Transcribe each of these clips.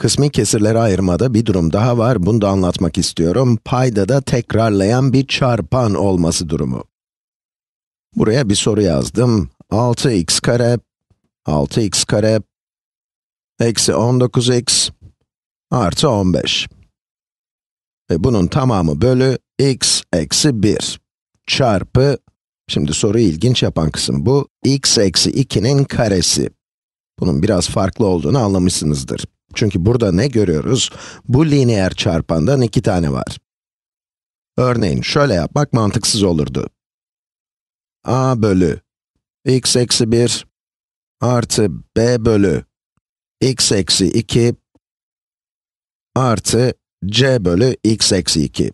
Kısmi kesirlere ayırmada bir durum daha var, bunu da anlatmak istiyorum. Payda da tekrarlayan bir çarpan olması durumu. Buraya bir soru yazdım. 6x kare, 6x kare, eksi 19x, artı 15. Ve bunun tamamı bölü x eksi 1 çarpı, şimdi soruyu ilginç yapan kısım bu, x eksi 2'nin karesi. Bunun biraz farklı olduğunu anlamışsınızdır. Çünkü burada ne görüyoruz? Bu lineer çarpandan iki tane var. Örneğin şöyle yapmak mantıksız olurdu. a bölü x eksi 1 artı b bölü x eksi 2 artı c bölü x eksi 2.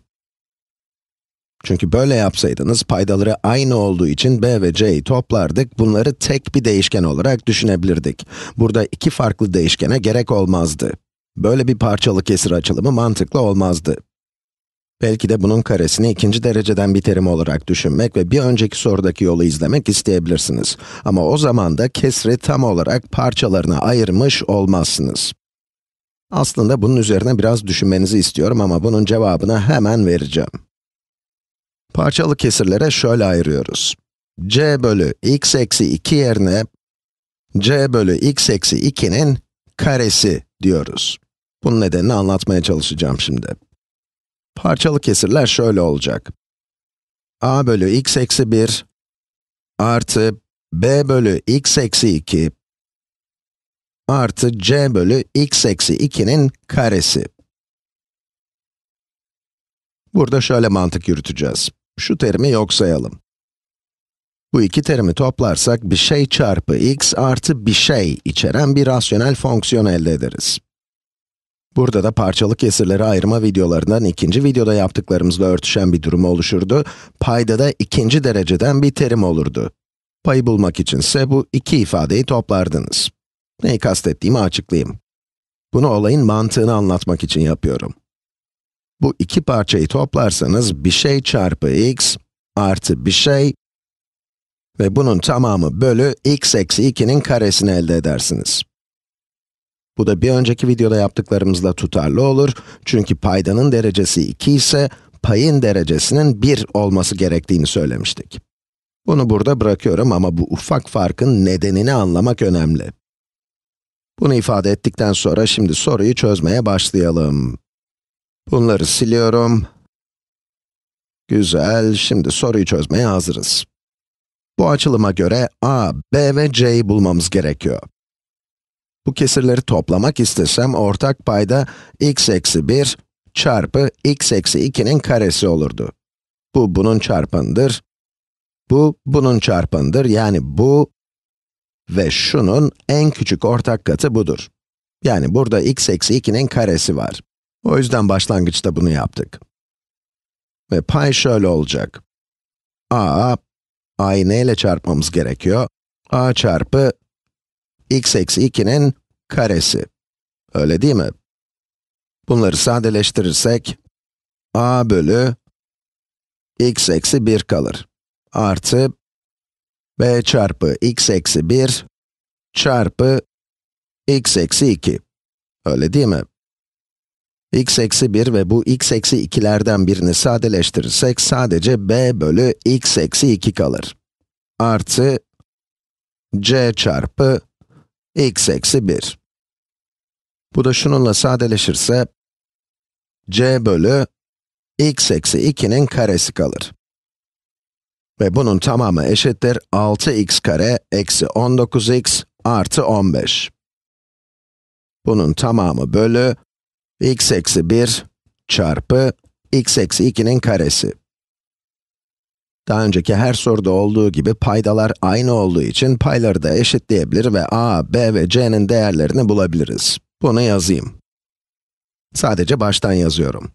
Çünkü böyle yapsaydınız paydaları aynı olduğu için b ve c'yi toplardık, bunları tek bir değişken olarak düşünebilirdik. Burada iki farklı değişkene gerek olmazdı. Böyle bir parçalı kesir açılımı mantıklı olmazdı. Belki de bunun karesini ikinci dereceden bir terim olarak düşünmek ve bir önceki sorudaki yolu izlemek isteyebilirsiniz. Ama o zaman da kesri tam olarak parçalarına ayırmış olmazsınız. Aslında bunun üzerine biraz düşünmenizi istiyorum ama bunun cevabını hemen vereceğim. Parçalı kesirlere şöyle ayırıyoruz. c bölü x eksi 2 yerine c bölü x eksi 2'nin karesi diyoruz. Bunun nedenini anlatmaya çalışacağım şimdi. Parçalı kesirler şöyle olacak. a bölü x eksi 1 artı b bölü x eksi 2 artı c bölü x eksi 2'nin karesi. Burada şöyle mantık yürüteceğiz şu terimi yok sayalım. Bu iki terimi toplarsak bir şey çarpı x artı bir şey içeren bir rasyonel fonksiyon elde ederiz. Burada da parçalık kesirleri ayırma videolarından ikinci videoda yaptıklarımızla örtüşen bir durum oluşurdu. Payda da ikinci dereceden bir terim olurdu. Payı bulmak içinse bu iki ifadeyi toplardınız. Neyi kastettiğimi açıklayayım. Bunu olayın mantığını anlatmak için yapıyorum. Bu iki parçayı toplarsanız bir şey çarpı x artı bir şey ve bunun tamamı bölü x eksi 2'nin karesini elde edersiniz. Bu da bir önceki videoda yaptıklarımızla tutarlı olur. Çünkü paydanın derecesi 2 ise payın derecesinin 1 olması gerektiğini söylemiştik. Bunu burada bırakıyorum ama bu ufak farkın nedenini anlamak önemli. Bunu ifade ettikten sonra şimdi soruyu çözmeye başlayalım. Bunları siliyorum. Güzel, şimdi soruyu çözmeye hazırız. Bu açılıma göre a, b ve c'yi bulmamız gerekiyor. Bu kesirleri toplamak istesem ortak payda x eksi 1 çarpı x eksi 2'nin karesi olurdu. Bu bunun çarpanıdır. Bu bunun çarpanıdır, yani bu ve şunun en küçük ortak katı budur. Yani burada x eksi 2'nin karesi var. O yüzden başlangıçta bunu yaptık. Ve pay şöyle olacak. a, a'yı neyle çarpmamız gerekiyor? a çarpı x eksi 2'nin karesi. Öyle değil mi? Bunları sadeleştirirsek, a bölü x eksi 1 kalır. Artı b çarpı x eksi 1 çarpı x eksi 2. Öyle değil mi? x eksi 1 ve bu x eksi 2'lerden birini sadeleştirirsek sadece b bölü x eksi 2 kalır. Artı c çarpı x eksi 1. Bu da şununla sadeleşirse c bölü x eksi 2'nin karesi kalır. Ve bunun tamamı eşittir 6x kare eksi 19x artı 15. Bunun tamamı bölü x eksi 1 çarpı x eksi 2'nin karesi. Daha önceki her soruda olduğu gibi paydalar aynı olduğu için payları da eşitleyebilir ve a, b ve c'nin değerlerini bulabiliriz. Bunu yazayım. Sadece baştan yazıyorum.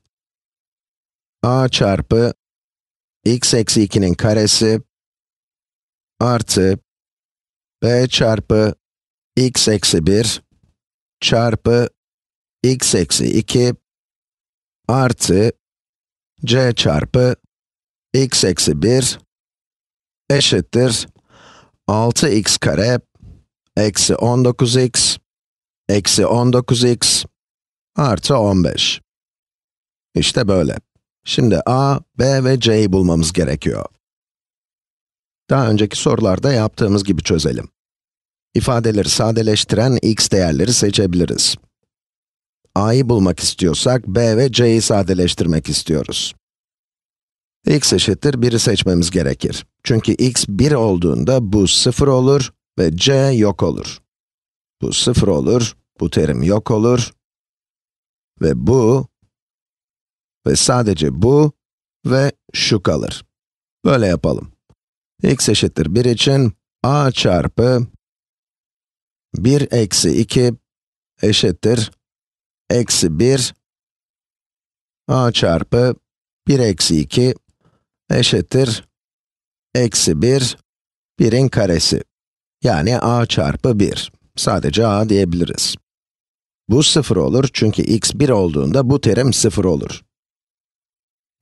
a çarpı x eksi 2'nin karesi artı b çarpı x eksi 1 çarpı x eksi 2 artı c çarpı x eksi 1 eşittir 6x kare eksi 19x eksi 19x artı 15. İşte böyle. Şimdi a, b ve c'yi bulmamız gerekiyor. Daha önceki sorularda yaptığımız gibi çözelim. İfadeleri sadeleştiren x değerleri seçebiliriz a'yı bulmak istiyorsak, b ve c'yi sadeleştirmek istiyoruz. x eşittir 1'i seçmemiz gerekir. Çünkü x 1 olduğunda bu 0 olur ve c yok olur. Bu 0 olur, bu terim yok olur ve bu ve sadece bu ve şu kalır. Böyle yapalım. x eşittir 1 için a çarpı 1 eksi 2 eşittir eksi 1, a çarpı 1 eksi 2 eşittir eksi 1, 1'in karesi. Yani a çarpı 1. Sadece a diyebiliriz. Bu 0 olur çünkü x 1 olduğunda bu terim 0 olur.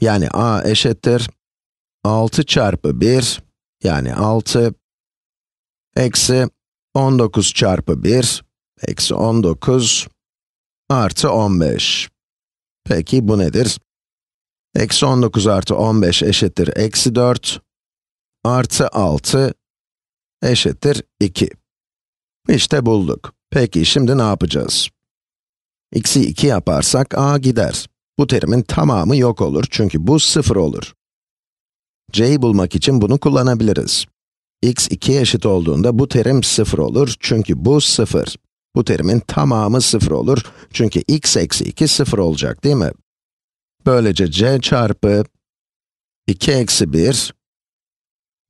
Yani a eşittir 6 çarpı 1, yani 6, eksi 19 çarpı 1, eksi 19, artı 15. Peki bu nedir? Eksi 19 artı 15 eşittir eksi 4, artı 6 eşittir 2. İşte bulduk. Peki şimdi ne yapacağız? x'i 2 yaparsak a gider. Bu terimin tamamı yok olur çünkü bu 0 olur. c'yi bulmak için bunu kullanabiliriz. x 2 eşit olduğunda bu terim 0 olur çünkü bu 0. Bu terimin tamamı 0 olur. Çünkü x eksi 2 0 olacak değil mi? Böylece c çarpı 2 eksi 1,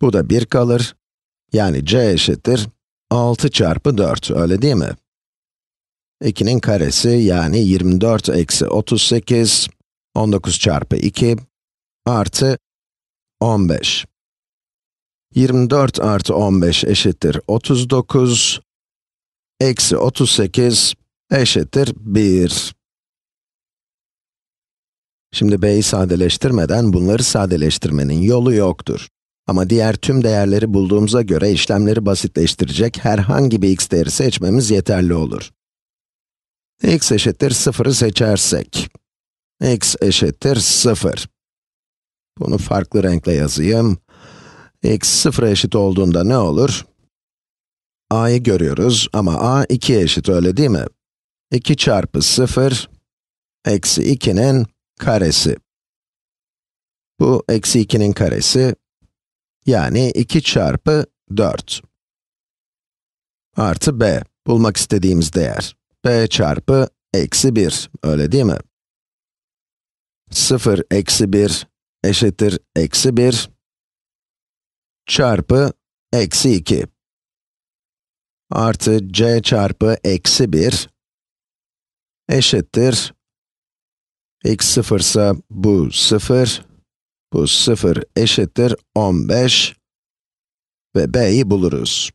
bu da 1 kalır. Yani c eşittir 6 çarpı 4, öyle değil mi? 2'nin karesi yani 24 eksi 38, 19 çarpı 2 artı 15. 24 artı 15 eşittir 39 eksi 38 eşittir 1. Şimdi b'yi sadeleştirmeden bunları sadeleştirmenin yolu yoktur. Ama diğer tüm değerleri bulduğumuza göre işlemleri basitleştirecek herhangi bir x değeri seçmemiz yeterli olur. x eşittir 0'ı seçersek, x eşittir 0. Bunu farklı renkle yazayım. x 0'a eşit olduğunda ne olur? a'yı görüyoruz ama a 2'ye eşit öyle değil mi? 2 çarpı 0, eksi 2'nin karesi. Bu eksi 2'nin karesi, yani 2 çarpı 4. Artı b, bulmak istediğimiz değer. b çarpı eksi 1, öyle değil mi? 0 eksi 1 eşittir eksi 1 çarpı eksi 2 artı c çarpı eksi 1 eşittir. x 0 ise bu 0, bu 0 eşittir 15 ve b'yi buluruz.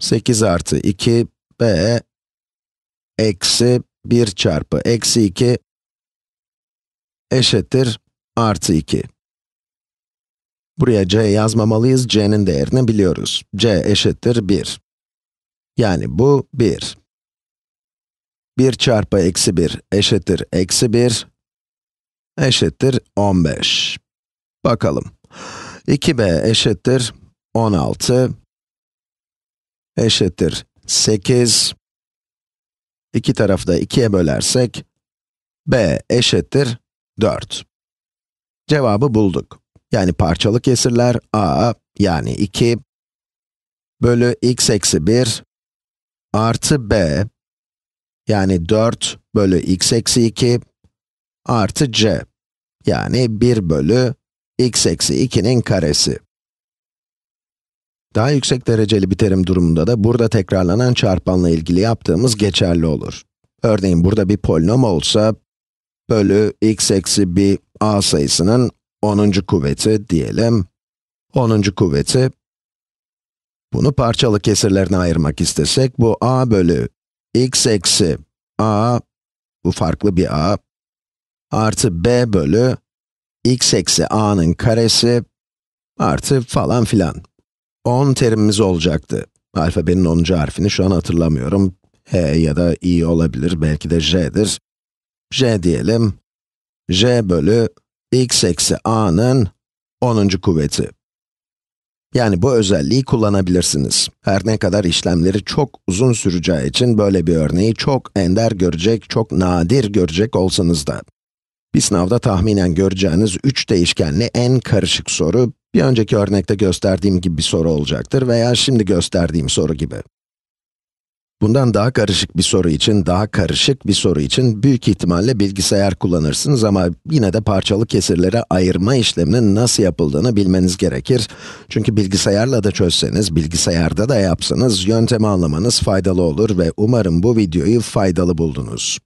8 artı 2, b eksi 1 çarpı eksi 2 eşittir artı 2. Buraya c yazmamalıyız, c'nin değerini biliyoruz. c eşittir 1. Yani bu 1. 1 çarpı eksi 1 eşittir eksi 1 eşittir 15. Bakalım. 2b eşittir 16 eşittir 8. İki tarafı da 2'ye bölersek b eşittir 4. Cevabı bulduk. Yani parçalık kesirler a yani 2 bölü x eksi 1 artı b, yani 4 bölü x eksi 2, artı c, yani 1 bölü x eksi 2'nin karesi. Daha yüksek dereceli bir terim durumunda da burada tekrarlanan çarpanla ilgili yaptığımız geçerli olur. Örneğin burada bir polinom olsa, bölü x eksi bir a sayısının 10. kuvveti diyelim. 10. kuvveti bunu parçalı kesirlerine ayırmak istesek, bu a bölü x eksi a, bu farklı bir a, artı b bölü x eksi a'nın karesi, artı falan filan. 10 terimimiz olacaktı. Alfabenin 10. harfini şu an hatırlamıyorum. H ya da i olabilir, belki de j'dir. j diyelim. j bölü x eksi a'nın 10. kuvveti. Yani bu özelliği kullanabilirsiniz. Her ne kadar işlemleri çok uzun süreceği için böyle bir örneği çok ender görecek, çok nadir görecek olsanız da. Bir sınavda tahminen göreceğiniz 3 değişkenli en karışık soru, bir önceki örnekte gösterdiğim gibi bir soru olacaktır veya şimdi gösterdiğim soru gibi. Bundan daha karışık bir soru için, daha karışık bir soru için büyük ihtimalle bilgisayar kullanırsınız ama yine de parçalı kesirlere ayırma işleminin nasıl yapıldığını bilmeniz gerekir. Çünkü bilgisayarla da çözseniz, bilgisayarda da yapsanız yöntemi anlamanız faydalı olur ve umarım bu videoyu faydalı buldunuz.